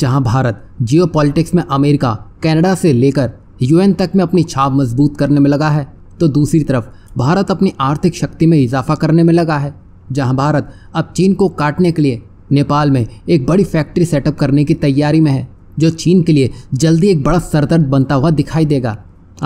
जहां भारत जियो में America Canada से लेकर यूएन तक में अपनी छाप मजबूत करने में लगा है तो दूसरी तरफ भारत अपनी आर्थिक शक्ति में इजाफा करने में लगा है जहां भारत अब चीन को काटने के लिए नेपाल में एक बड़ी फैक्ट्री सेटअप करने की तैयारी में है जो चीन के लिए जल्दी एक बड़ा सरदर्द बनता हुआ दिखाई देगा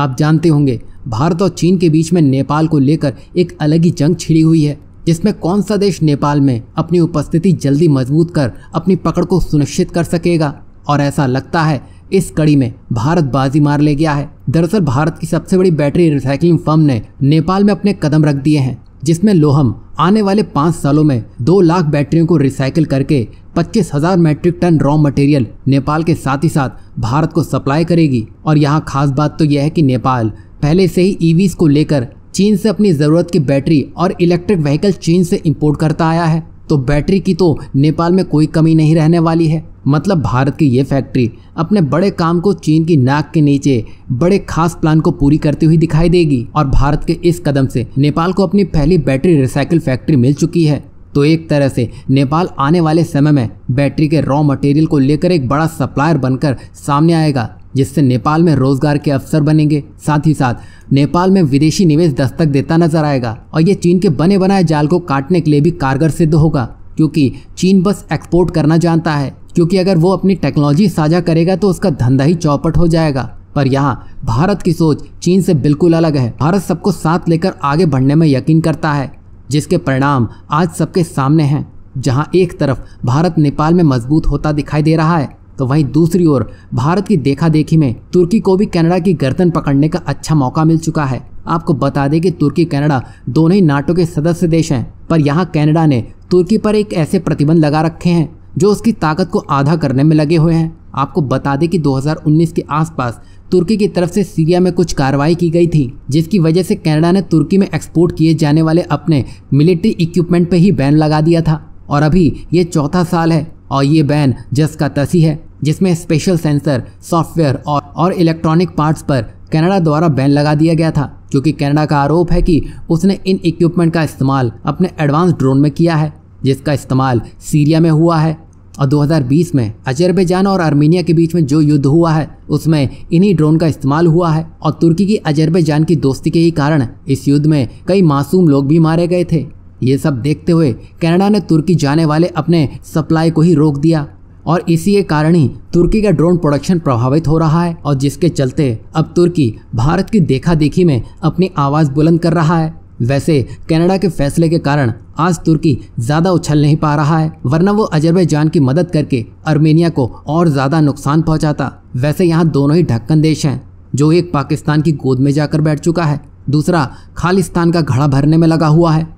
आप जानते होंगे भारत और चीन के बीच में नेपाल को लेकर एक अलग ही जंग छिड़ी हुई है जिसमें कौन सा देश नेपाल में अपनी उपस्थिति जल्दी मजबूत कर अपनी पकड़ को सुनिश्चित कर सकेगा और ऐसा लगता है इस कड़ी में भारत बाजी मार ले गया है दरअसल भारत की सबसे बड़ी बैटरी रिसाइकलिंग फर्म ने नेपाल में अपने कदम रख दिए हैं जिसमें लोहम आने वाले पाँच सालों में दो लाख बैटरियों को रिसाइकिल करके पच्चीस हजार metric tonne raw material Nepal के साथ ही साथ भारत को सप्लाई करेगी और यहाँ खास बात तो यह है कि नेपाल पहले से ही ईवीज e को लेकर चीन से अपनी ज़रूरत की बैटरी और इलेक्ट्रिक व्हीकल चीन से इम्पोर्ट करता आया है तो बैटरी की तो नेपाल में कोई कमी नहीं रहने वाली है मतलब भारत की ये फैक्ट्री अपने बड़े काम को चीन की नाक के नीचे बड़े खास प्लान को पूरी करती हुई दिखाई देगी और भारत के इस कदम से नेपाल को अपनी पहली बैटरी रिसाइकिल फैक्ट्री मिल चुकी है तो एक तरह से नेपाल आने वाले समय में बैटरी के रॉ मटेरियल को लेकर एक बड़ा सप्लायर बनकर सामने आएगा जिससे नेपाल में रोजगार के अवसर बनेंगे साथ ही साथ नेपाल में विदेशी निवेश दस्तक देता नजर आएगा और ये चीन के बने बनाए जाल को काटने के लिए भी कारगर सिद्ध होगा क्योंकि चीन बस एक्सपोर्ट करना जानता है क्योंकि अगर वो अपनी टेक्नोलॉजी साझा करेगा तो उसका धंधा ही चौपट हो जाएगा पर यहाँ भारत की सोच चीन से बिल्कुल अलग है भारत सबको साथ लेकर आगे बढ़ने में यकीन करता है जिसके परिणाम आज सबके सामने हैं जहाँ एक तरफ भारत नेपाल में मजबूत होता दिखाई दे रहा है तो वहीं दूसरी ओर भारत की देखा देखी में तुर्की को भी कनाडा की गर्दन पकड़ने का अच्छा मौका मिल चुका है आपको बता दें कि तुर्की कनाडा दोनों ही नाटो के सदस्य देश हैं पर यहाँ कनाडा ने तुर्की पर एक ऐसे प्रतिबंध लगा रखे हैं जो उसकी ताकत को आधा करने में लगे हुए हैं आपको बता दें कि 2019 के आसपास तुर्की की तरफ से सीरिया में कुछ कार्रवाई की गई थी जिसकी वजह से कनाडा ने तुर्की में एक्सपोर्ट किए जाने वाले अपने मिलिट्री इक्विपमेंट पर ही बैन लगा दिया था और अभी ये चौथा साल है और ये बैन जस का तसी है जिसमें स्पेशल सेंसर सॉफ्टवेयर और और इलेक्ट्रॉनिक पार्ट्स पर कनाडा द्वारा बैन लगा दिया गया था क्योंकि कनाडा का आरोप है कि उसने इन इक्विपमेंट का इस्तेमाल अपने एडवांस ड्रोन में किया है जिसका इस्तेमाल सीरिया में हुआ है और 2020 में अजरबैजान और आर्मीनिया के बीच में जो युद्ध हुआ है उसमें इन्हीं ड्रोन का इस्तेमाल हुआ है और तुर्की की अजरबैजान की दोस्ती के ही कारण इस युद्ध में कई मासूम लोग भी मारे गए थे ये सब देखते हुए कनाडा ने तुर्की जाने वाले अपने सप्लाई को ही रोक दिया और इसी के कारण ही तुर्की का ड्रोन प्रोडक्शन प्रभावित हो रहा है और जिसके चलते अब तुर्की भारत की देखा देखी में अपनी आवाज़ बुलंद कर रहा है वैसे कनाडा के फैसले के कारण आज तुर्की ज़्यादा उछल नहीं पा रहा है वरना वो अजरबैजान की मदद करके अर्मेनिया को और ज़्यादा नुकसान पहुंचाता वैसे यहाँ दोनों ही ढक्कन देश हैं जो एक पाकिस्तान की गोद में जाकर बैठ चुका है दूसरा खालिस्तान का घड़ा भरने में लगा हुआ है